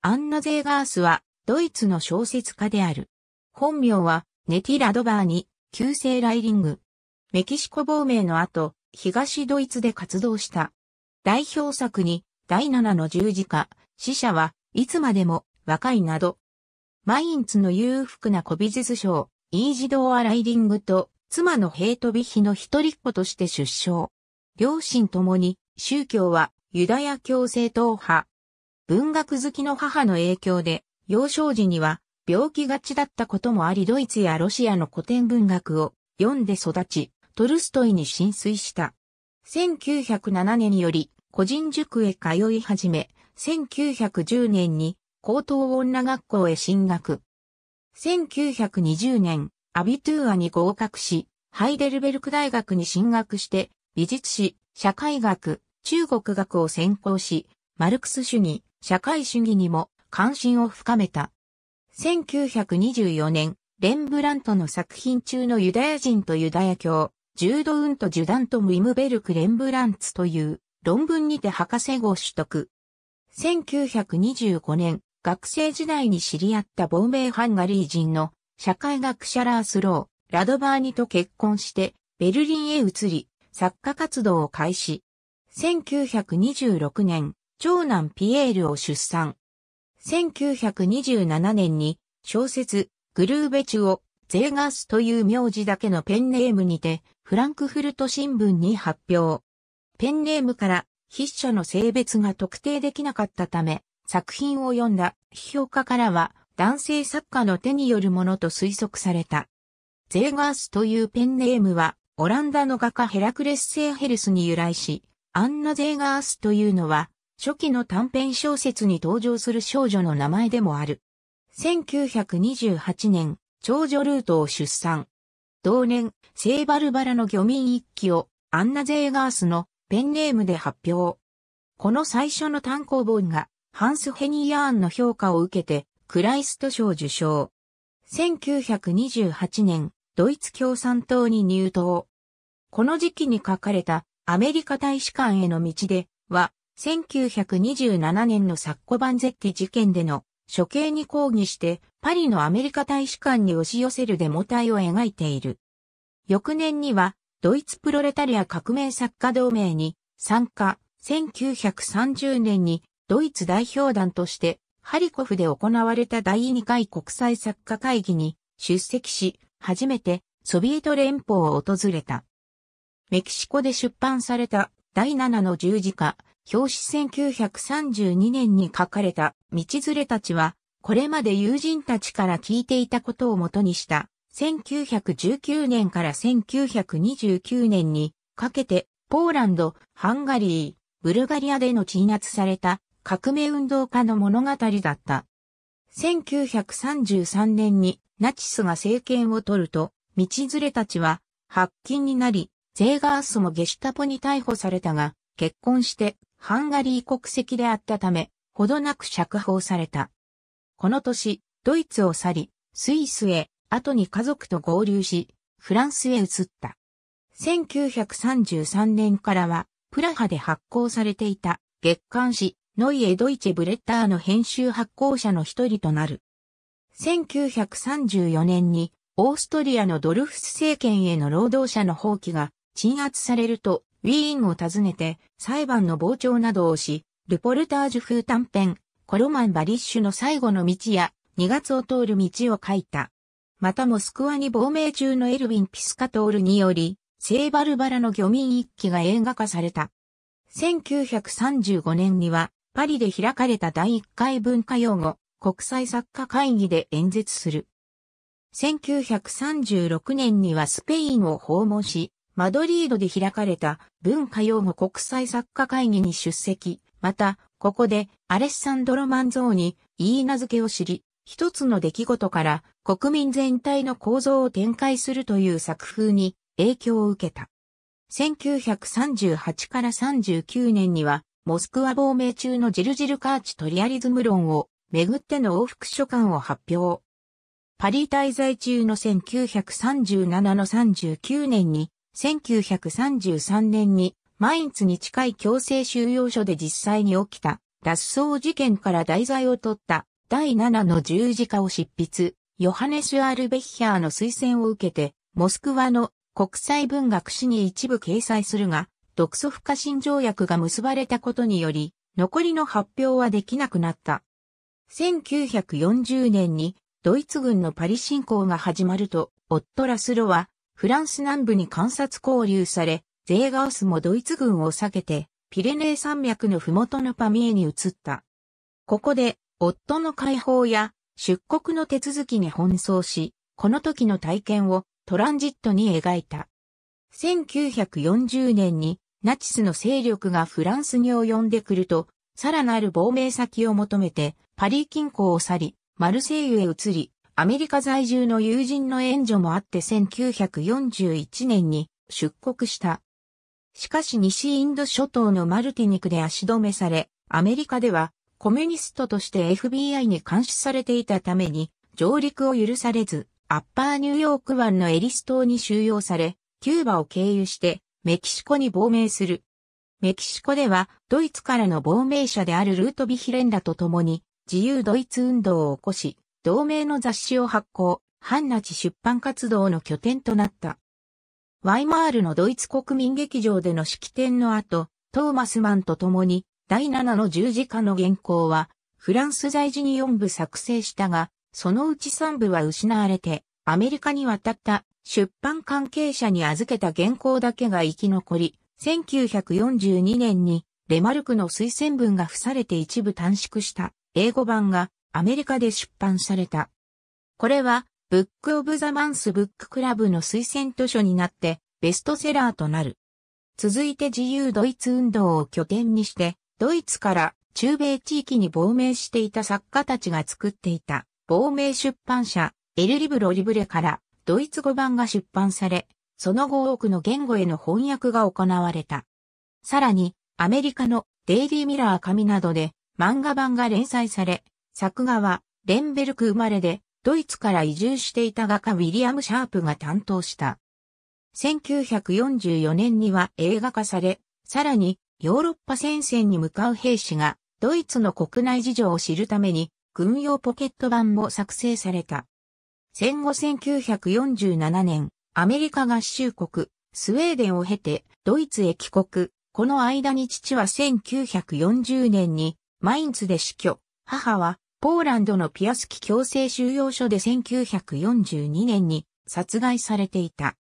アンナ・ゼーガースは、ドイツの小説家である。本名は、ネティ・ラドバーに、旧姓ライリング。メキシコ亡命の後、東ドイツで活動した。代表作に、第七の十字架、死者はいつまでも若いなど、マインツの裕福な古美術商、イージドア・ライリングと、妻のヘイトビヒの一人っ子として出生。両親ともに、宗教はユダヤ教正統派、文学好きの母の影響で、幼少時には病気がちだったこともありドイツやロシアの古典文学を読んで育ち、トルストイに浸水した。1907年により個人塾へ通い始め、1910年に高等女学校へ進学。1920年、アビトゥーアに合格し、ハイデルベルク大学に進学して、美術史、社会学、中国学を専攻し、マルクス主義、社会主義にも関心を深めた。1924年、レンブラントの作品中のユダヤ人とユダヤ教、ジュードウント・ジュダント・ムイムベルク・レンブランツという論文にて博士号取得。1925年、学生時代に知り合った亡命ハンガリー人の社会学者ラースロー、ラドバーニと結婚してベルリンへ移り、作家活動を開始。1926年、長男ピエールを出産。1927年に小説グルーベチュをゼーガスという名字だけのペンネームにてフランクフルト新聞に発表。ペンネームから筆者の性別が特定できなかったため作品を読んだ批評家からは男性作家の手によるものと推測された。ゼーガースというペンネームは、オランダの画家ヘラクレス・セーヘルスに由来し、アンナ・ゼーガースというのは、初期の短編小説に登場する少女の名前でもある。1928年、長女ルートを出産。同年、聖バルバラの漁民一揆をアンナ・ゼーガースのペンネームで発表。この最初の単行本がハンス・ヘニヤーンの評価を受けてクライスト賞受賞。1928年、ドイツ共産党に入党。この時期に書かれたアメリカ大使館への道では1927年のサッコバンゼッティ事件での処刑に抗議してパリのアメリカ大使館に押し寄せるデモ隊を描いている。翌年にはドイツプロレタリア革命作家同盟に参加、1930年にドイツ代表団としてハリコフで行われた第2回国際作家会議に出席し、初めてソビエト連邦を訪れた。メキシコで出版された第7の十字架、表紙1932年に書かれた道連れたちは、これまで友人たちから聞いていたことをもとにした、1919年から1929年にかけて、ポーランド、ハンガリー、ブルガリアでの鎮圧された革命運動家の物語だった。1933年にナチスが政権を取ると、道連れたちは発禁になり、ゼーガースもゲシュタポに逮捕されたが、結婚してハンガリー国籍であったため、ほどなく釈放された。この年、ドイツを去り、スイスへ、後に家族と合流し、フランスへ移った。1933年からは、プラハで発行されていた月刊誌、ノイエ・ドイチェ・ブレッターの編集発行者の一人となる。1934年に、オーストリアのドルフス政権への労働者の放棄が鎮圧されると、ウィーンを訪ねて裁判の傍聴などをし、ルポルタージュ風短編、コロマン・バリッシュの最後の道や、2月を通る道を書いた。またモスクワに亡命中のエルヴィン・ピスカトールにより、聖バルバラの漁民一揆が映画化された。1935年には、パリで開かれた第1回文化用語、国際作家会議で演説する。1936年にはスペインを訪問し、マドリードで開かれた文化用語国際作家会議に出席。また、ここでアレッサンドロ・マンゾーに言い名付けを知り、一つの出来事から国民全体の構造を展開するという作風に影響を受けた。1938から39年には、モスクワ亡命中のジルジルカーチトリアリズム論をめぐっての往復書簡を発表。パリ滞在中の1937の39年に1933年にマインツに近い強制収容所で実際に起きた脱走事件から題材を取った第7の十字架を執筆、ヨハネス・アルベッヒャーの推薦を受けて、モスクワの国際文学史に一部掲載するが、独ソ不可侵条約が結ばれたことにより、残りの発表はできなくなった。1940年にドイツ軍のパリ侵攻が始まると、オット・ラスロはフランス南部に観察交流され、ゼーガウスもドイツ軍を避けて、ピレネー山脈の麓のパミエに移った。ここで、夫の解放や出国の手続きに奔走し、この時の体験をトランジットに描いた。1940年にナチスの勢力がフランスに及んでくると、さらなる亡命先を求めてパリ近郊を去り、マルセイユへ移り、アメリカ在住の友人の援助もあって1941年に出国した。しかし西インド諸島のマルティニクで足止めされ、アメリカではコミュニストとして FBI に監視されていたために上陸を許されず、アッパーニューヨーク湾のエリス島に収容され、キューバを経由してメキシコに亡命する。メキシコではドイツからの亡命者であるルートビヒレンダと共に自由ドイツ運動を起こし、同名の雑誌を発行、ハンナチ出版活動の拠点となった。ワイマールのドイツ国民劇場での式典の後、トーマスマンと共に第7の十字架の原稿は、フランス在時に4部作成したが、そのうち3部は失われて、アメリカに渡った出版関係者に預けた原稿だけが生き残り、1942年にレマルクの推薦文が付されて一部短縮した英語版がアメリカで出版された。これは、ブックオブザマンスブッククラブの推薦図書になってベストセラーとなる。続いて自由ドイツ運動を拠点にして、ドイツから中米地域に亡命していた作家たちが作っていた亡命出版社エルリブロリブレからドイツ語版が出版され、その後多くの言語への翻訳が行われた。さらに、アメリカのデイリーミラー紙などで漫画版が連載され、作画は、レンベルク生まれで、ドイツから移住していた画家ウィリアム・シャープが担当した。1944年には映画化され、さらに、ヨーロッパ戦線に向かう兵士が、ドイツの国内事情を知るために、軍用ポケット版も作成された。戦後1947年、アメリカ合衆国、スウェーデンを経て、ドイツへ帰国。この間に父は1940年に、マインツで死去。母は、ポーランドのピアスキ強制収容所で1942年に殺害されていた。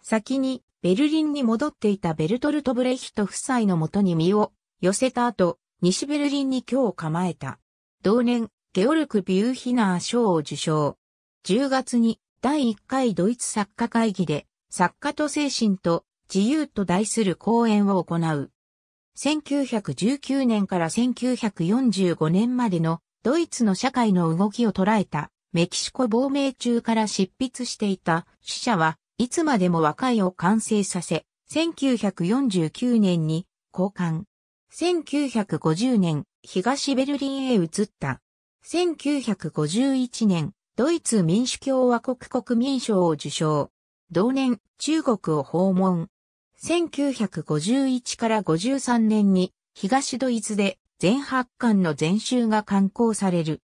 先にベルリンに戻っていたベルトルト・ブレヒト夫妻のもとに身を寄せた後、西ベルリンに居を構えた。同年、ゲオルク・ビューヒナー賞を受賞。10月に第1回ドイツ作家会議で、作家と精神と自由と題する講演を行う。1919年から1945年までのドイツの社会の動きを捉えた、メキシコ亡命中から執筆していた、死者はいつまでも和解を完成させ、1949年に交換。1950年、東ベルリンへ移った。1951年、ドイツ民主共和国国民賞を受賞。同年、中国を訪問。1951から53年に、東ドイツで全8巻の全集が刊行される。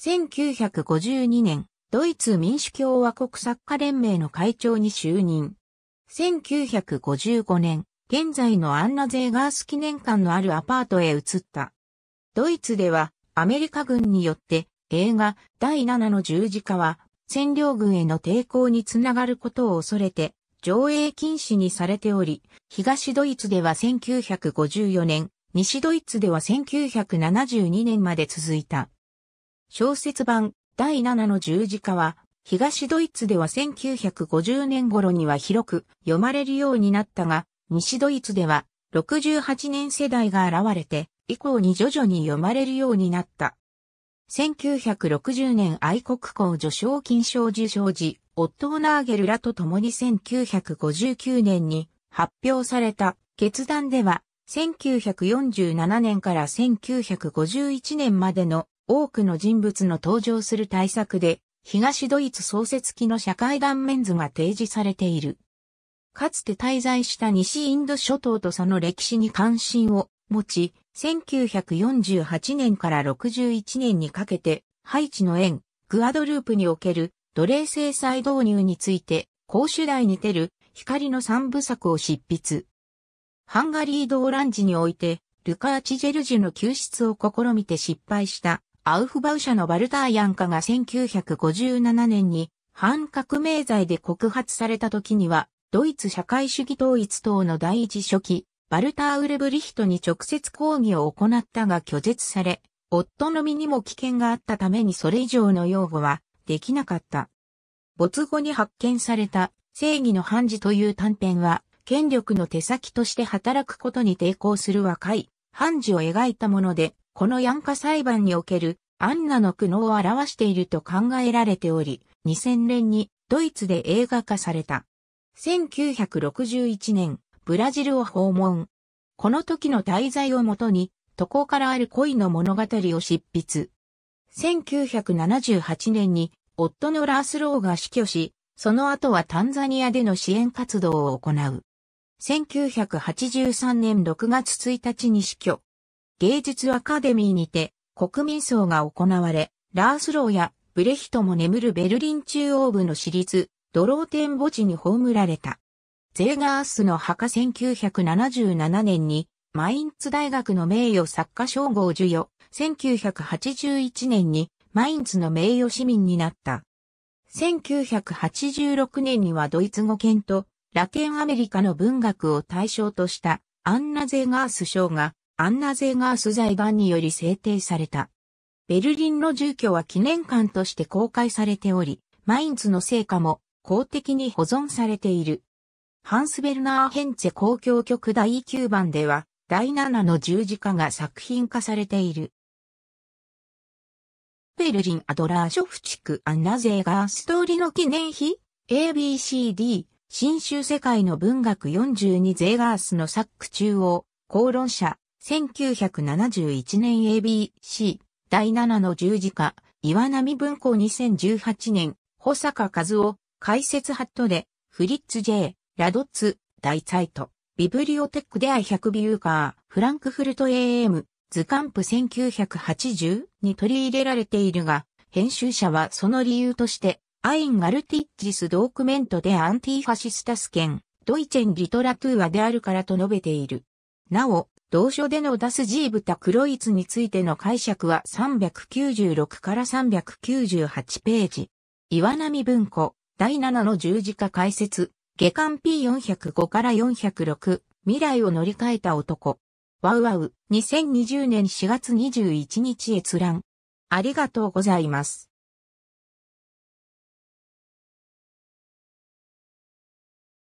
1952年、ドイツ民主共和国作家連盟の会長に就任。1955年、現在のアンナ・ゼーガース記念館のあるアパートへ移った。ドイツでは、アメリカ軍によって、映画第7の十字架は、占領軍への抵抗につながることを恐れて、上映禁止にされており、東ドイツでは1954年、西ドイツでは1972年まで続いた。小説版第7の十字架は、東ドイツでは1950年頃には広く読まれるようになったが、西ドイツでは68年世代が現れて、以降に徐々に読まれるようになった。1960年愛国公助賞金賞受賞時、オットー・ナーゲルらと共に1959年に発表された決断では、1947年から1951年までの多くの人物の登場する対策で、東ドイツ創設期の社会断面図が提示されている。かつて滞在した西インド諸島とその歴史に関心を持ち、1948年から61年にかけて、ハイチの縁、グアドループにおける奴隷制裁導入について、公主題に出る光の三部作を執筆。ハンガリー動乱時において、ルカーチ・ジェルジュの救出を試みて失敗したアウフバウ社のバルターヤンカが1957年に反革命罪で告発された時には、ドイツ社会主義統一党の第一書記、バルター・ウレブリヒトに直接抗議を行ったが拒絶され、夫の身にも危険があったためにそれ以上の擁護はできなかった。没後に発見された正義の判事という短編は権力の手先として働くことに抵抗する若い、判事を描いたもので、このヤンカ裁判におけるアンナの苦悩を表していると考えられており、2000年にドイツで映画化された。1961年、ブラジルを訪問。この時の滞在をもとに、渡航からある恋の物語を執筆。1978年に、夫のラースローが死去し、その後はタンザニアでの支援活動を行う。1983年6月1日に死去。芸術アカデミーにて国民葬が行われ、ラースローやブレヒトも眠るベルリン中央部の私立ドローテン墓地に葬られた。ゼーガースの墓1977年にマインツ大学の名誉作家称号授与、1981年にマインツの名誉市民になった。1986年にはドイツ語圏とラテンアメリカの文学を対象としたアンナ・ゼーガース賞がアンナ・ゼーガース財団により制定された。ベルリンの住居は記念館として公開されており、マインツの成果も公的に保存されている。ハンス・ベルナー・ヘンツェ公共曲第9番では、第7の十字架が作品化されている。ベルリン・アドラーショフ地区アンナ・ゼーガース通りの記念碑 ABCD 新州世界の文学42ゼーガースの作ク中央、公論者、1971年 ABC、第7の十字架、岩波文庫2018年、保坂和夫、解説ハットで、フリッツ J、ラドッツ、大サイト、ビブリオテックでア100ビューカー、フランクフルト AM、図鑑譜1980に取り入れられているが、編集者はその理由として、アイン・ガルティッジス・ドークメントでアンティファシスタス権、ドイチェン・リトラトゥーアであるからと述べている。なお、同書でのダスジーブタ・クロイツについての解釈は396から398ページ。岩波文庫、第7の十字架解説、下巻 P405 から406、未来を乗り換えた男。ワウワウ、2020年4月21日閲覧。ありがとうございます。